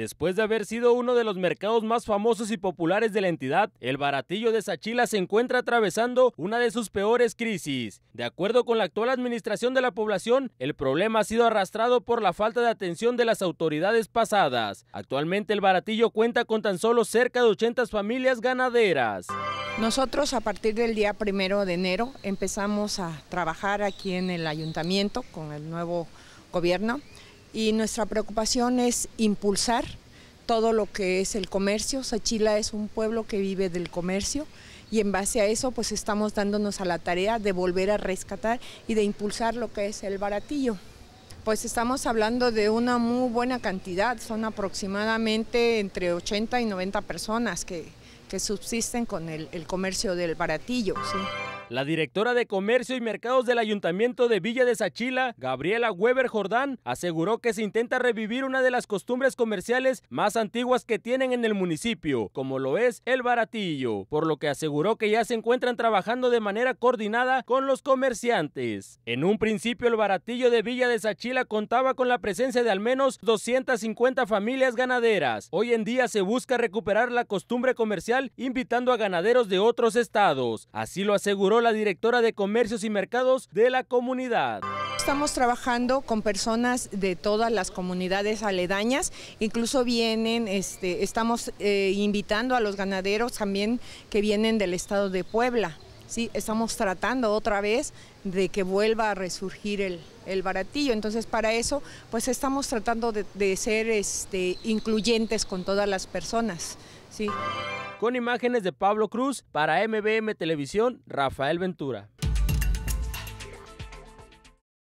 Después de haber sido uno de los mercados más famosos y populares de la entidad, el baratillo de Sachila se encuentra atravesando una de sus peores crisis. De acuerdo con la actual administración de la población, el problema ha sido arrastrado por la falta de atención de las autoridades pasadas. Actualmente el baratillo cuenta con tan solo cerca de 80 familias ganaderas. Nosotros a partir del día primero de enero empezamos a trabajar aquí en el ayuntamiento con el nuevo gobierno y nuestra preocupación es impulsar todo lo que es el comercio. Sachila es un pueblo que vive del comercio y en base a eso pues estamos dándonos a la tarea de volver a rescatar y de impulsar lo que es el baratillo. Pues estamos hablando de una muy buena cantidad, son aproximadamente entre 80 y 90 personas que, subsisten con el, comercio del baratillo. La directora de Comercio y Mercados del Ayuntamiento de Villa de Sachila, Gabriela Weber Jordán, aseguró que se intenta revivir una de las costumbres comerciales más antiguas que tienen en el municipio, como lo es el baratillo, por lo que aseguró que ya se encuentran trabajando de manera coordinada con los comerciantes. En un principio el baratillo de Villa de Sachila contaba con la presencia de al menos 250 familias ganaderas. Hoy en día se busca recuperar la costumbre comercial invitando a ganaderos de otros estados. Así lo aseguró la directora de Comercios y Mercados de la comunidad. Estamos trabajando con personas de todas las comunidades aledañas, incluso vienen, este, estamos eh, invitando a los ganaderos también que vienen del estado de Puebla. Sí, estamos tratando otra vez de que vuelva a resurgir el, baratillo. Entonces, para eso, pues estamos tratando de, de ser este, incluyentes con todas las personas. ¿sí? Con imágenes de Pablo Cruz para MBM Televisión, Rafael Ventura.